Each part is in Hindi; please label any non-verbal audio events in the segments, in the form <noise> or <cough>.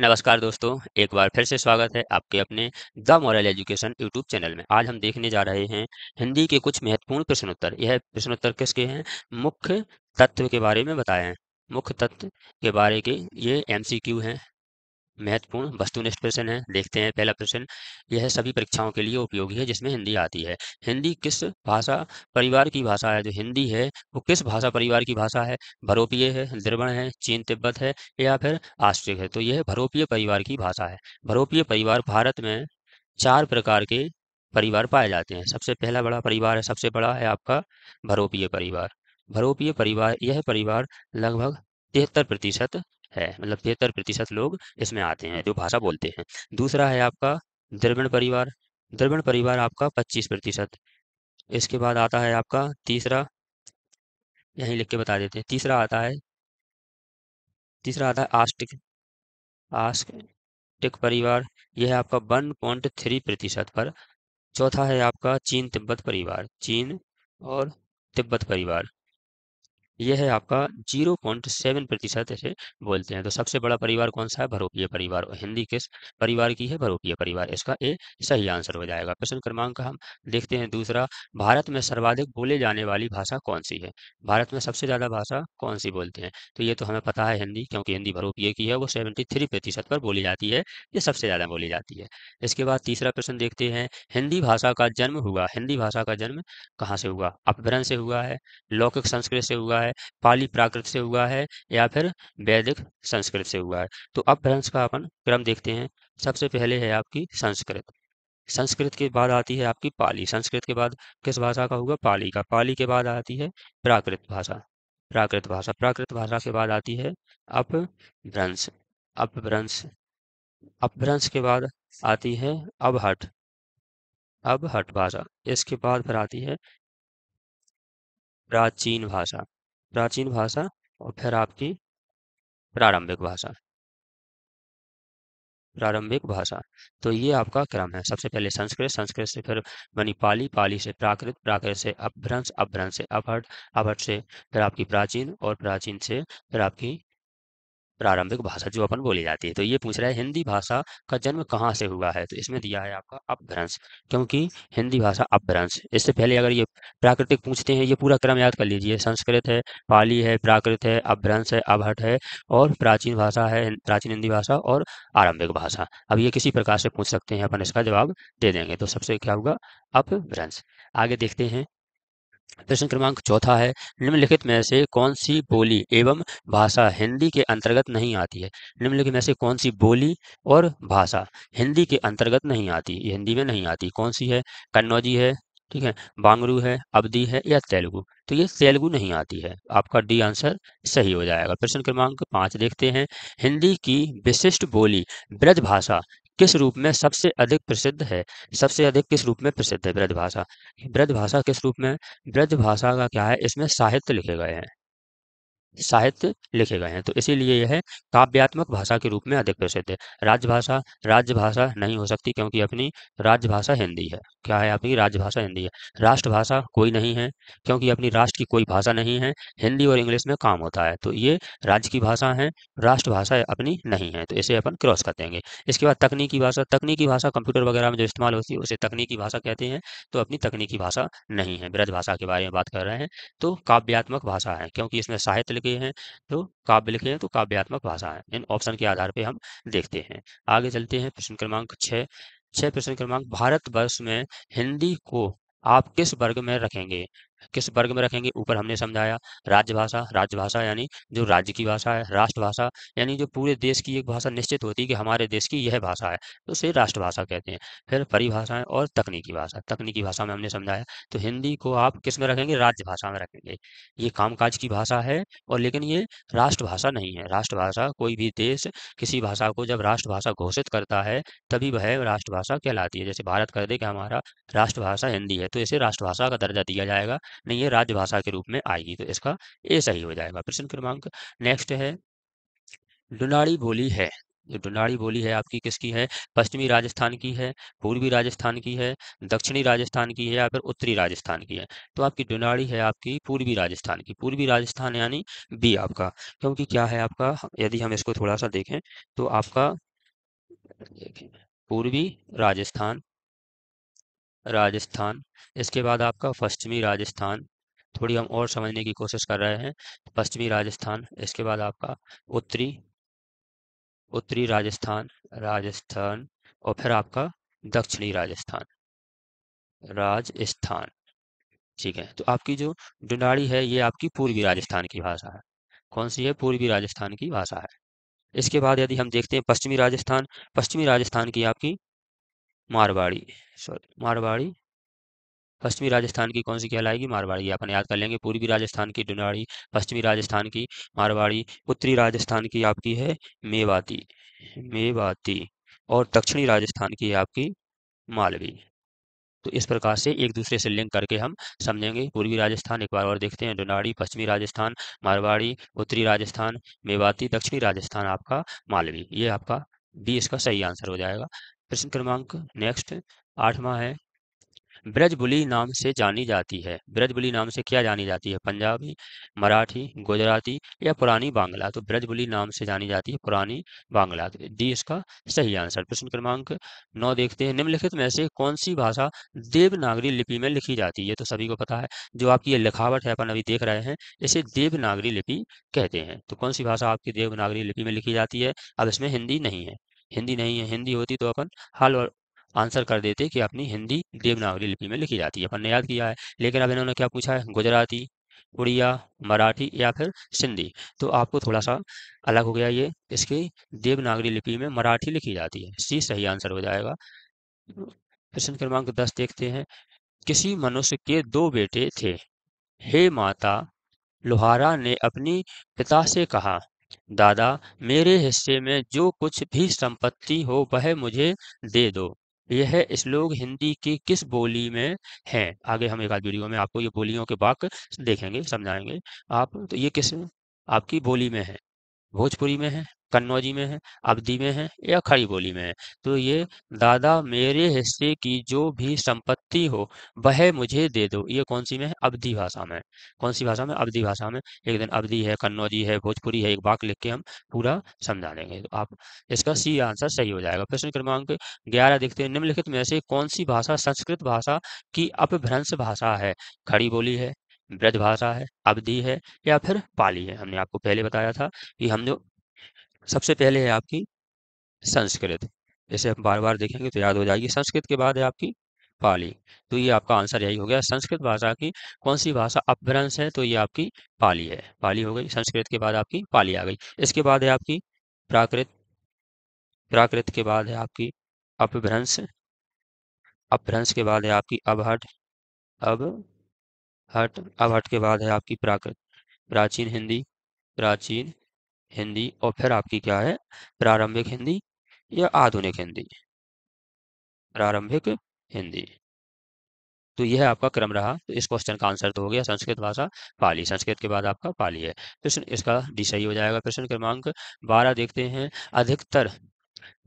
नमस्कार दोस्तों एक बार फिर से स्वागत है आपके अपने the moral education YouTube channel में आज हम देखने जा रहे हैं हिंदी के कुछ महत्वपूर्ण प्रश्नोत्तर यह प्रश्नोत्तर किसके हैं मुख्य तत्व के बारे में बताए हैं मुख्य तत्व के बारे के ये एमसीक्यू हैं महत्वपूर्ण वस्तु प्रश्न है देखते हैं पहला प्रश्न यह सभी परीक्षाओं के लिए उपयोगी है जिसमें हिंदी आती है हिंदी किस भाषा परिवार की भाषा है जो हिंदी है वो किस भाषा परिवार की भाषा है भरोपीय है द्रवण है चीन तिब्बत है या फिर आस्ट्रिक है तो यह भरोपीय परिवार की भाषा है भरोपीय परिवार भारत में चार प्रकार के परिवार पाए जाते हैं सबसे पहला बड़ा परिवार है सबसे बड़ा है आपका भरोपीय परिवार भरोपीय परिवार यह परिवार लगभग तिहत्तर प्रतिशत है मतलब तिहत्तर प्रतिशत लोग इसमें आते हैं जो भाषा बोलते हैं दूसरा है आपका द्रविण परिवार द्रविण परिवार आपका पच्चीस प्रतिशत इसके बाद आता है आपका तीसरा यहीं लिख के बता देते हैं तीसरा आता है तीसरा आता है आस्टिक आस्टिक परिवार यह है आपका वन पॉइंट थ्री प्रतिशत पर चौथा है आपका चीन तिब्बत परिवार चीन और तिब्बत परिवार यह है आपका जीरो पॉइंट सेवन प्रतिशत इसे बोलते हैं तो सबसे बड़ा परिवार कौन सा है भरोपीय परिवार हिंदी किस परिवार की है भरोपीय परिवार इसका ए सही आंसर हो जाएगा प्रश्न क्रमांक हम देखते हैं दूसरा भारत में सर्वाधिक बोले जाने वाली भाषा कौन सी है भारत में सबसे ज़्यादा भाषा कौन सी बोलते हैं तो ये तो हमें पता है हिंदी क्योंकि हिंदी भरोपीय की है वो सेवेंटी थ्री प्रतिशत पर बोली जाती है ये सबसे ज़्यादा बोली जाती है इसके बाद तीसरा प्रश्न देखते हैं हिंदी भाषा का जन्म हुआ हिंदी भाषा का जन्म कहाँ से हुआ अपभ्रंश से हुआ है लौकिक संस्कृत से हुआ है है पाली प्राकृत से हुआ है या फिर वैदिक संस्कृत से हुआ है तो अब भ्रंश का अपन क्रम देखते हैं सबसे पहले है आपकी संस्कृत संस्कृत के बाद आती है आपकी पाली संस्कृत के बाद किस भाषा का होगा पाली का पाली के बाद आती है प्राकृत भाषा प्राकृत भाषा प्राकृत भाषा के बाद आती है अपभ्रंश अपभ्रंश अपभ्रंश के बाद आती है अबहट अब हट भाषा इसके बाद फिर आती है प्राचीन भाषा प्राचीन भाषा और फिर आपकी प्रारंभिक भाषा प्रारंभिक भाषा तो ये आपका क्रम है सबसे पहले संस्कृत संस्कृत से फिर बनी पाली पाली से प्राकृत प्राकृत से अपभ्रंश अपभ्रंश से अपहट अपहट से फिर आपकी प्राचीन और प्राचीन से फिर आपकी प्रारंभिक भाषा जो अपन बोली जाती है तो ये पूछ रहा है हिंदी भाषा का जन्म कहाँ से हुआ है तो इसमें दिया है आपका अपभ्रंश क्योंकि हिंदी भाषा अपभ्रंश इससे पहले अगर ये प्राकृतिक पूछते हैं ये पूरा क्रम याद कर लीजिए संस्कृत है पाली है प्राकृत है अपभ्रंश है अभट है और प्राचीन भाषा है प्राचीन हिंदी भाषा और आरंभिक भाषा अब ये किसी प्रकार से पूछ सकते हैं अपन इसका जवाब दे देंगे तो सबसे क्या होगा अपभ्रंश आगे देखते हैं प्रश्न क्रमांक चौथा है निम्नलिखित में से कौन सी बोली एवं भाषा हिंदी के अंतर्गत नहीं आती है निम्नलिखित में से कौन सी बोली और भाषा हिंदी के अंतर्गत नहीं आती ये हिंदी में नहीं आती कौन सी है कन्नौजी है ठीक है बांगरू है अवधी है या तेलुगु तो ये तेलुगु नहीं आती है आपका डी आंसर सही हो जाएगा प्रश्न क्रमांक पांच देखते हैं हिंदी की विशिष्ट बोली ब्रज भाषा किस रूप में सबसे अधिक प्रसिद्ध है सबसे अधिक किस रूप में प्रसिद्ध है ब्रजभाषा ब्रजभाषा किस रूप में ब्रजभाषा का क्या है इसमें साहित्य लिखे गए हैं साहित्य लिखे गए हैं तो इसीलिए यह काव्यात्मक भाषा के रूप में अधिक प्रसिद्ध है राजभाषा राजभाषा नहीं हो सकती क्योंकि अपनी राजभाषा हिंदी है क्या है अपनी राजभाषा हिंदी है राष्ट्रभाषा कोई नहीं है क्योंकि अपनी राष्ट्र की कोई भाषा नहीं है हिंदी और इंग्लिश में काम होता है तो ये राज्य की भाषा है राष्ट्रभाषा अपनी नहीं है तो इसे अपन क्रॉस कर देंगे इसके बाद तकनीकी भाषा तकनीकी भाषा कंप्यूटर वगैरह में जो इस्तेमाल होती है उसे तकनीकी भाषा कहते हैं तो अपनी तकनीकी भाषा नहीं है ब्रज भाषा के बारे में बात कर रहे हैं तो काव्यात्मक भाषा है क्योंकि इसमें साहित्य के हैं जो काव्य लिखे हैं तो काव्यात्मक भाषा है इन ऑप्शन के आधार पर हम देखते हैं आगे चलते हैं प्रश्न क्रमांक छः छः प्रश्न क्रमांक भारतवर्ष में हिंदी को आप किस वर्ग में रखेंगे किस वर्ग में रखेंगे ऊपर हमने समझाया राज्य भाषा यानी जो राज्य की भाषा है राष्ट्रभाषा यानी जो पूरे देश की एक भाषा निश्चित होती है कि हमारे देश की यह भाषा है तो उसे राष्ट्रभाषा कहते हैं फिर परिभाषाएं और तकनीकी भाषा तकनीकी भाषा में हमने समझाया तो हिंदी को आप किस में रखेंगे राज्य भाषा में रखेंगे ये कामकाज की भाषा है और लेकिन ये राष्ट्रभाषा नहीं है राष्ट्रभाषा कोई भी देश किसी भाषा को जब राष्ट्रभाषा घोषित करता है तभी वह राष्ट्रभाषा कहलाती है जैसे भारत कर दे कि हमारा राष्ट्रभाषा हिंदी है तो इसे राष्ट्रभाषा का दर्जा दिया जाएगा नहीं है राजभाषा के रूप में आएगी तो इसका ए सही हो जाएगा प्रश्न क्रमांक नेक्स्ट है डुनाड़ी बोली है जो तो डुनाड़ी बोली है आपकी किसकी है पश्चिमी राजस्थान की है पूर्वी राजस्थान की है दक्षिणी राजस्थान की है या फिर उत्तरी राजस्थान की है तो आपकी डुनाड़ी है आपकी पूर्वी राजस्थान की पूर्वी राजस्थान यानी बी आपका क्योंकि क्या है आपका यदि हम इसको थोड़ा सा देखें तो आपका पूर्वी राजस्थान राजस्थान इसके बाद आपका पश्चिमी राजस्थान थोड़ी हम और समझने की कोशिश कर रहे हैं पश्चिमी राजस्थान इसके बाद आपका उत्तरी उत्तरी राजस्थान राजस्थान और फिर आपका दक्षिणी राजस्थान राजस्थान ठीक है तो आपकी जो डुंडाड़ी है ये आपकी पूर्वी राजस्थान की भाषा है कौन सी है पूर्वी राजस्थान की भाषा है इसके बाद यदि हम देखते हैं पश्चिमी राजस्थान पश्चिमी राजस्थान की आपकी मारवाड़ी सॉरी मारवाड़ी पश्चिमी राजस्थान की कौन सी कहलाएगी मारवाड़ी अपन याद कर लेंगे पूर्वी राजस्थान की डुनाड़ी पश्चिमी राजस्थान की मारवाड़ी उत्तरी राजस्थान की आपकी है मेवाती मेवाती और दक्षिणी राजस्थान की आपकी मालवी तो इस प्रकार से एक दूसरे से लिंक करके हम समझेंगे पूर्वी राजस्थान एक बार और देखते हैं डुनाड़ी पश्चिमी राजस्थान मारवाड़ी उत्तरी राजस्थान मेवाती दक्षिणी राजस्थान आपका मालवी ये आपका बी इसका सही आंसर हो जाएगा प्रश्न क्रमांक नेक्स्ट आठवां है ब्रजबुली नाम से जानी जाती है ब्रजबुली नाम से क्या जानी जाती है पंजाबी मराठी गुजराती या पुरानी बांग्ला तो ब्रजबुली नाम से जानी जाती है पुरानी बांग्ला तो डी इसका सही आंसर प्रश्न क्रमांक नौ देखते हैं निम्नलिखित में से कौन सी भाषा देवनागरी लिपि में लिखी जाती है तो सभी को पता है जो आपकी ये लिखावट है अपन अभी देख रहे हैं इसे देवनागरी लिपि कहते हैं तो कौन सी भाषा आपकी देवनागरी लिपि में लिखी जाती है अब इसमें हिंदी नहीं है हिंदी नहीं है हिंदी होती तो अपन हाल और आंसर कर देते कि अपनी हिंदी देवनागरी लिपि में लिखी जाती है अपन ने याद किया है लेकिन अब इन्होंने क्या पूछा है गुजराती उड़िया मराठी या फिर सिंधी तो आपको थोड़ा सा अलग हो गया ये इसकी देवनागरी लिपि में मराठी लिखी जाती है सी सही आंसर हो जाएगा प्रश्न क्रमांक दस देखते हैं किसी मनुष्य के दो बेटे थे हे माता लोहारा ने अपनी पिता से कहा दादा मेरे हिस्से में जो कुछ भी संपत्ति हो वह मुझे दे दो यह श्लोक हिंदी की किस बोली में है आगे हम एक आध वीडियो में आपको ये बोलियों के बाक देखेंगे समझाएंगे आप तो ये किस आपकी बोली में है भोजपुरी में है कन्नौजी में है अवधि में है या खड़ी बोली में है तो ये दादा मेरे हिस्से की जो भी संपत्ति हो वह मुझे दे दो ये कौन सी में है अवधि भाषा में कौन सी भाषा में अवधि भाषा में एक दिन अवधि है कन्नौजी है भोजपुरी है एक वाक लिख के हम पूरा समझा लेंगे तो आप इसका सी आंसर सही हो जाएगा प्रश्न क्रमांक ग्यारह देखते हैं निम्नलिखित में से कौन सी भाषा संस्कृत भाषा की अपभ्रंश भाषा है खड़ी बोली है ब्रज भाषा है अवधि है या फिर पाली है हमने आपको पहले बताया था कि हम जो सबसे पहले है आपकी संस्कृत जैसे हम बार बार देखेंगे तो याद हो जाएगी संस्कृत के बाद है आपकी पाली तो ये आपका आंसर यही हो गया संस्कृत भाषा की कौन सी भाषा अपभ्रंश है तो ये आपकी पाली है पाली हो गई संस्कृत के बाद आपकी पाली आ गई इसके बाद है आपकी प्राकृत प्राकृत के बाद है आपकी अपभ्रंश अपभ्रंश के बाद है आपकी अबहट अब हट अबहट के बाद है आपकी प्राकृत प्राचीन हिंदी प्राचीन हिंदी और फिर आपकी क्या है प्रारंभिक हिंदी या आधुनिक हिंदी प्रारंभिक हिंदी तो यह आपका क्रम रहा तो इस क्वेश्चन का आंसर तो हो गया संस्कृत भाषा पाली संस्कृत के बाद आपका पाली है प्रश्न इसका डी सही हो जाएगा प्रश्न क्रमांक बारह देखते हैं अधिकतर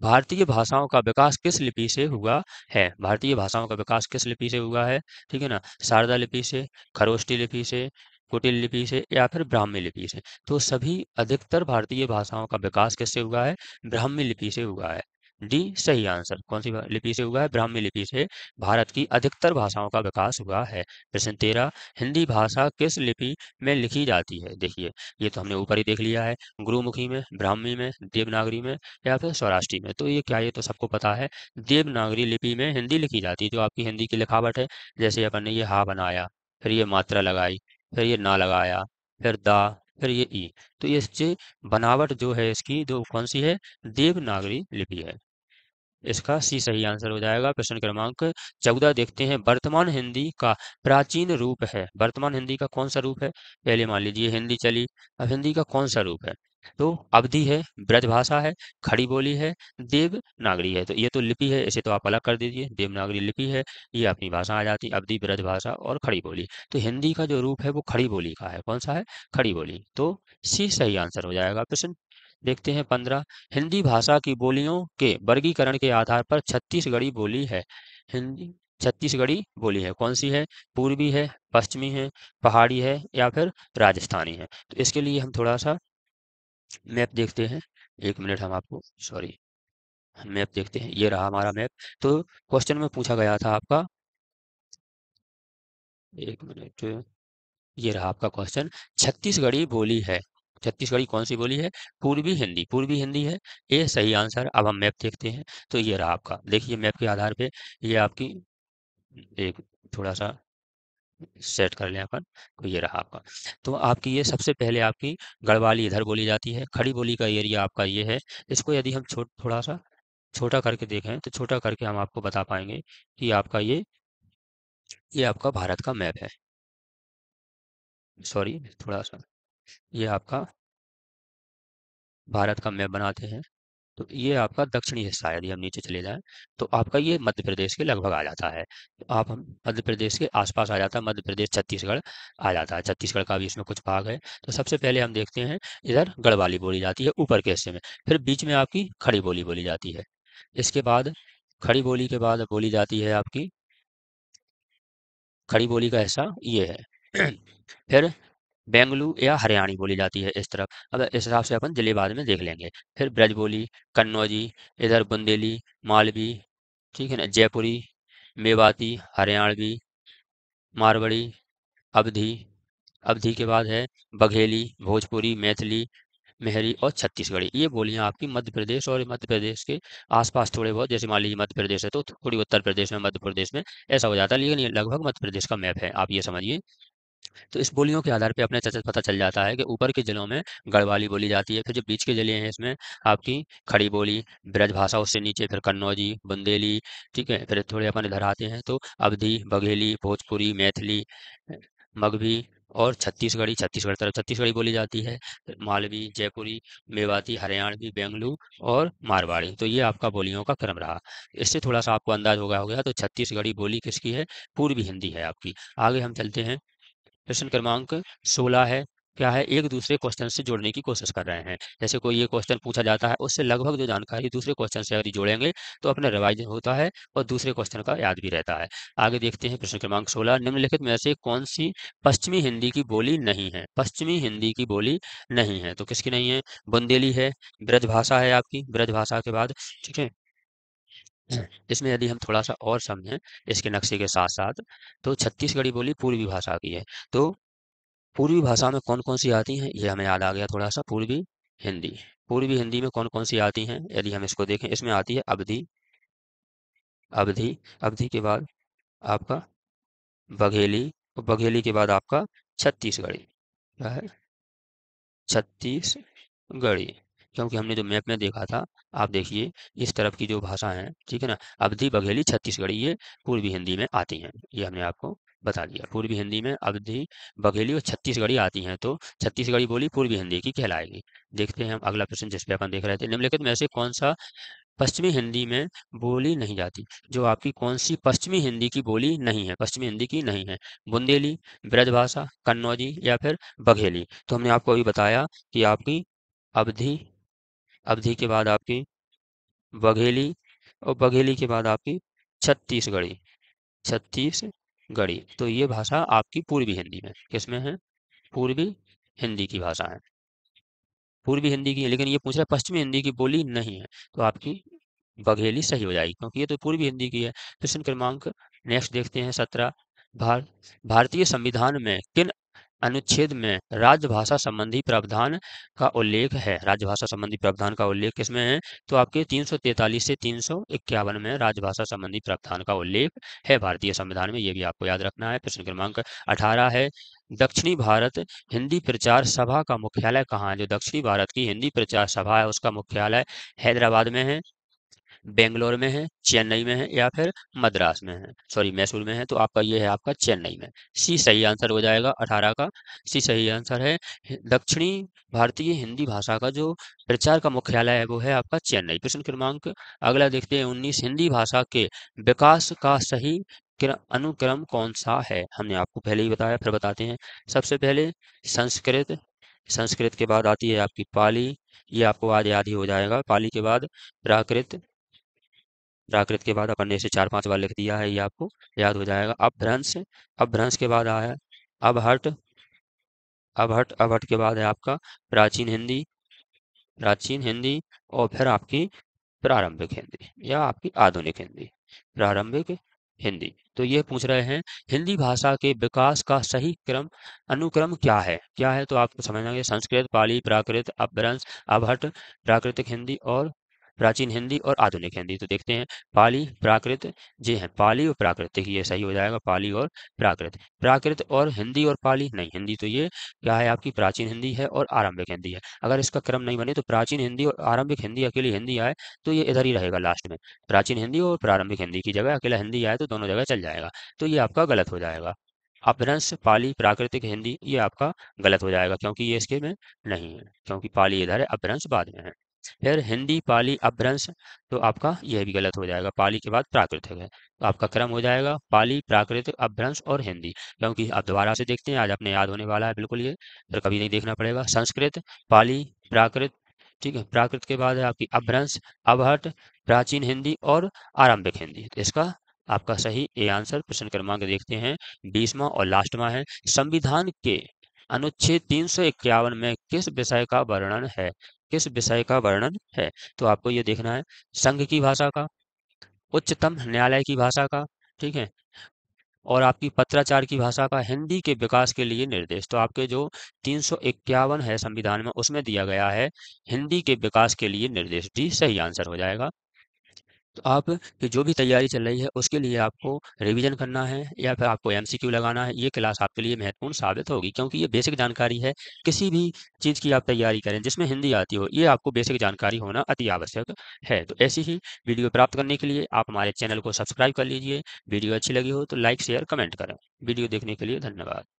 भारतीय भाषाओं का विकास किस लिपि से हुआ है भारतीय भाषाओं का विकास किस लिपि से हुआ है ठीक है ना शारदा लिपि से खरोष्टी लिपि से कुटिल लिपि से या फिर ब्राह्मी लिपि से तो सभी अधिकतर भारतीय भाषाओं का विकास किससे हुआ है ब्राह्मी लिपि से हुआ है डी सही आंसर कौन सी लिपि से हुआ है ब्राह्मी लिपि से भारत की अधिकतर भाषाओं का विकास हुआ है प्रश्न तेरह हिंदी भाषा किस लिपि में लिखी जाती है देखिए ये तो हमने ऊपर ही देख लिया है गुरुमुखी में ब्राह्मी में देवनागरी में या फिर सौराष्ट्री में तो ये क्या ये तो सबको पता है देवनागरी लिपि में हिंदी लिखी जाती है जो आपकी हिंदी की लिखावट है जैसे अपन ने ये हा बनाया फिर ये मात्रा लगाई फिर ये ना लगाया फिर दा फिर ये ई तो ये बनावट जो है इसकी जो कौन सी है देवनागरी लिपि है इसका सी सही आंसर हो जाएगा प्रश्न क्रमांक चौदह देखते हैं वर्तमान हिंदी का प्राचीन रूप है वर्तमान हिंदी का कौन सा रूप है पहले मान लीजिए हिंदी चली अब हिंदी का कौन सा रूप है तो अवधि है ब्रजभाषा है खड़ी बोली है देवनागरी है तो ये तो लिपि है इसे तो आप अलग कर दीजिए देवनागरी लिपि है ये अपनी भाषा आ जाती है अवधि ब्रजभाषा और खड़ी बोली तो हिंदी का जो रूप है वो खड़ी बोली का है कौन सा है खड़ी बोली तो सी सही आंसर हो जाएगा प्रश्न देखते हैं पंद्रह हिंदी भाषा की बोलियों के वर्गीकरण के आधार पर छत्तीसगढ़ी बोली है हिंदी छत्तीसगढ़ी बोली है कौन सी है पूर्वी है पश्चिमी है पहाड़ी है या फिर राजस्थानी है तो इसके लिए हम थोड़ा सा मैप देखते हैं एक मिनट हम आपको सॉरी मैप देखते हैं ये रहा हमारा मैप तो क्वेश्चन में पूछा गया था आपका एक मिनट ये रहा आपका क्वेश्चन छत्तीसगढ़ी बोली है छत्तीसगढ़ी कौन सी बोली है पूर्वी हिंदी पूर्वी हिंदी है ये सही आंसर अब हम मैप देखते हैं तो ये रहा आपका देखिए मैप के आधार पे ये आपकी एक थोड़ा सा सेट कर लें अपन तो ये रहा आपका तो आपकी ये सबसे पहले आपकी गढ़वाली इधर बोली जाती है खड़ी बोली का एरिया आपका ये है इसको यदि हम छोट थोड़ा सा छोटा करके देखें तो छोटा करके हम आपको बता पाएंगे कि आपका ये ये आपका भारत का मैप है सॉरी थोड़ा सा ये आपका भारत का मैप बनाते हैं तो ये आपका दक्षिणी हिस्सा है यदि हम नीचे चले जाएं तो आपका ये मध्य प्रदेश के लगभग आ जाता है तो आप हम मध्य प्रदेश के आसपास आ जाता है मध्य प्रदेश छत्तीसगढ़ आ जाता है छत्तीसगढ़ का भी इसमें कुछ भाग है तो सबसे पहले हम देखते हैं इधर गढ़वाली बोली जाती है ऊपर के हिस्से में फिर बीच में आपकी खड़ी बोली बोली जाती है इसके बाद खड़ी बोली के बाद बोली जाती है आपकी खड़ी बोली का हिस्सा ये है <clears throat> फिर बेंगलू या हरियाणी बोली जाती है इस तरफ अगर इस हिसाब से अपन जिले बाद में देख लेंगे फिर ब्रज बोली कन्नौजी इधर बुंदेली मालवी ठीक है ना जयपुरी मेवाती हरियाणवी मारवाड़ी अवधि अवधि के बाद है बघेली भोजपुरी मैथिली मेहरी और छत्तीसगढ़ी ये बोलियाँ आपकी मध्य प्रदेश और मध्य प्रदेश के आसपास थोड़े बहुत जैसे मान लीजिए मध्य प्रदेश है तो थोड़ी उत्तर प्रदेश में मध्य प्रदेश में ऐसा हो जाता है लेकिन ये लगभग मध्य प्रदेश का मैप है आप ये समझिए तो इस बोलियों के आधार पे अपने चर्चा पता चल जाता है कि ऊपर के जिलों में गढ़वाली बोली जाती है फिर जो बीच के जिले हैं इसमें आपकी खड़ी बोली ब्रज भाषा उससे नीचे फिर कन्नौजी बुंदेली ठीक है फिर थोड़े अपन इधर आते हैं तो अवधि बघेली भोजपुरी मैथिली मगभी और छत्तीसगढ़ी छत्तीसगढ़ तरफ छत्तीसगढ़ी बोली जाती है मालवी जयपुरी मेवाती हरियाणवी बेंगलू और मारवाड़ी तो ये आपका बोलियों का क्रम रहा इससे थोड़ा सा आपको अंदाज होगा हो गया तो छत्तीसगढ़ी बोली किसकी है पूर्वी हिंदी है आपकी आगे हम चलते हैं प्रश्न क्रमांक सोलह है क्या है एक दूसरे क्वेश्चन से जोड़ने की कोशिश कर रहे हैं जैसे कोई ये क्वेश्चन पूछा जाता है उससे लगभग जो जानकारी दूसरे क्वेश्चन से अगर जोड़ेंगे तो अपना रिवाइज होता है और दूसरे क्वेश्चन का याद भी रहता है आगे देखते हैं प्रश्न क्रमांक सोलह निम्नलिखित में से कौन सी पश्चिमी हिंदी की बोली नहीं है पश्चिमी हिंदी की बोली नहीं है तो किसकी नहीं है बुंदेली है ब्रज भाषा है आपकी ब्रज भाषा के बाद ठीक है इसमें यदि हम थोड़ा सा और समझें इसके नक्शे के साथ साथ तो छत्तीसगढ़ी बोली पूर्वी भाषा की है तो पूर्वी भाषा में कौन कौन सी आती हैं ये हमें याद आ गया थोड़ा सा पूर्वी हिंदी पूर्वी हिंदी में कौन कौन सी आती हैं यदि हम इसको देखें इसमें आती है अवधि अवधि अवधि के बाद आपका बघेली और बघेली के बाद आपका छत्तीसगढ़ी क्या है छत्तीसगढ़ी क्योंकि हमने जो मैप में देखा था आप देखिए इस तरफ की जो भाषा है ठीक है ना अवधि बघेली छत्तीसगढ़ी ये पूर्वी हिंदी में आती हैं ये हमने आपको बता दिया पूर्वी हिंदी में अवधि बघेली और छत्तीसगढ़ी आती हैं तो छत्तीसगढ़ी बोली पूर्वी हिंदी की कहलाएगी देखते हैं हम अगला प्रश्न जिसपे अपन देख रहे थे निम्नलिखित में से कौन सा पश्चिमी हिंदी में बोली नहीं जाती जो आपकी कौन सी पश्चिमी हिंदी की बोली नहीं है पश्चिमी हिंदी की नहीं है बुंदेली ब्रजभाषा कन्नौजी या फिर बघेली तो हमने आपको अभी बताया कि आपकी अवधि अवधि के बाद आपकी बघेली और बघेली के बाद आपकी छत्तीसगढ़ी छत्तीसगढ़ी तो ये भाषा आपकी पूर्वी हिंदी में किसमें है पूर्वी हिंदी की भाषा है पूर्वी हिंदी की है लेकिन ये पूछ रहा है पश्चिमी हिंदी की बोली नहीं है तो आपकी बघेली सही हो जाएगी क्योंकि ये तो पूर्वी हिंदी की है प्रश्न क्रमांक नेक्स्ट देखते हैं सत्रह भार, भारतीय संविधान में किन अनुच्छेद में राजभाषा संबंधी प्रावधान का उल्लेख है राजभाषा संबंधी प्रावधान का उल्लेख किसमें है तो आपके 343 से तीन में राजभाषा संबंधी प्रावधान का उल्लेख है भारतीय संविधान में ये भी आपको याद रखना है प्रश्न क्रमांक 18 है दक्षिणी भारत हिंदी प्रचार सभा का मुख्यालय कहाँ है जो दक्षिणी भारत की हिंदी प्रचार सभा है उसका मुख्यालय हैदराबाद में है बेंगलोर में है चेन्नई में है या फिर मद्रास में है सॉरी मैसूर में है तो आपका ये है आपका चेन्नई में सी सही आंसर हो जाएगा अठारह का सी सही आंसर है दक्षिणी भारतीय हिंदी भाषा का जो प्रचार का मुख्यालय है वो है आपका चेन्नई प्रश्न क्रमांक अगला देखते हैं उन्नीस हिंदी भाषा के विकास का सही अनुक्रम कौन सा है हमने आपको पहले ही बताया फिर बताते हैं सबसे पहले संस्कृत संस्कृत के बाद आती है आपकी पाली ये आपको आज याद ही हो जाएगा पाली के बाद प्राकृत प्राकृत के बाद अपन ने इसे चार पांच बार लिख दिया है ये आपको याद हो जाएगा अब भ्रंश अब भ्रंश के बाद आया अब अब हट हट अब हट के बाद है आपका प्राचीन हिंदी प्राचीन हिंदी और फिर आपकी प्रारंभिक हिंदी या आपकी आधुनिक हिंदी प्रारंभिक हिंदी तो ये पूछ रहे हैं हिंदी भाषा के विकास का सही क्रम अनुक्रम क्या है क्या है तो आपको समझना संस्कृत पाली प्राकृत अपभ्रंश अभट प्राकृतिक हिंदी और प्राचीन हिंदी और आधुनिक हिंदी तो देखते हैं पाली प्राकृत जे है हाँ, पाली और प्राकृत देखिए सही हो जाएगा पाली और प्राकृत प्राकृत और हिंदी और पाली नहीं हिंदी तो ये क्या है आपकी प्राचीन हिंदी है और आरंभिक हिंदी है अगर इसका क्रम नहीं बने तो प्राचीन हिंदी और आरंभिक हिंदी अकेली हिंदी आए तो ये इधर ही रहेगा लास्ट में प्राचीन हिंदी और प्रारंभिक हिंदी की जगह अकेला हिंदी आए तो दोनों जगह चल जाएगा तो ये आपका गलत हो जाएगा अपभ्रंश पाली प्राकृतिक हिंदी ये आपका गलत हो जाएगा क्योंकि ये इसके में नहीं है क्योंकि पाली इधर है अपभ्रंश बाद में है फिर हिंदी पाली अभ्रंश तो आपका यह भी गलत हो जाएगा पाली के बाद प्राकृतिक है तो आपका क्रम हो जाएगा पाली प्राकृतिक अभ्रंश और हिंदी क्योंकि आप दोबारा से देखते हैं आज अपने याद होने वाला है बिल्कुल ये फिर कभी नहीं देखना पड़ेगा संस्कृत पाली प्राकृत ठीक है प्राकृत के बाद है आपकी अभ्रंश अभट प्राचीन हिंदी और आरंभिक हिंदी तो इसका आपका सही ए आंसर प्रश्न क्रमांक देखते हैं बीसवा और लास्टवा है संविधान के अनुच्छेद तीन में किस विषय का वर्णन है किस विषय का वर्णन है तो आपको ये देखना है संघ की भाषा का उच्चतम न्यायालय की भाषा का ठीक है और आपकी पत्राचार की भाषा का हिंदी के विकास के लिए निर्देश तो आपके जो तीन है संविधान में उसमें दिया गया है हिंदी के विकास के लिए निर्देश डी सही आंसर हो जाएगा तो आप कि जो भी तैयारी चल रही है उसके लिए आपको रिवीजन करना है या फिर आपको एमसीक्यू लगाना है ये क्लास आपके लिए महत्वपूर्ण साबित होगी क्योंकि ये बेसिक जानकारी है किसी भी चीज़ की आप तैयारी करें जिसमें हिंदी आती हो ये आपको बेसिक जानकारी होना अति आवश्यक है तो ऐसी ही वीडियो प्राप्त करने के लिए आप हमारे चैनल को सब्सक्राइब कर लीजिए वीडियो अच्छी लगी हो तो लाइक शेयर कमेंट करें वीडियो देखने के लिए धन्यवाद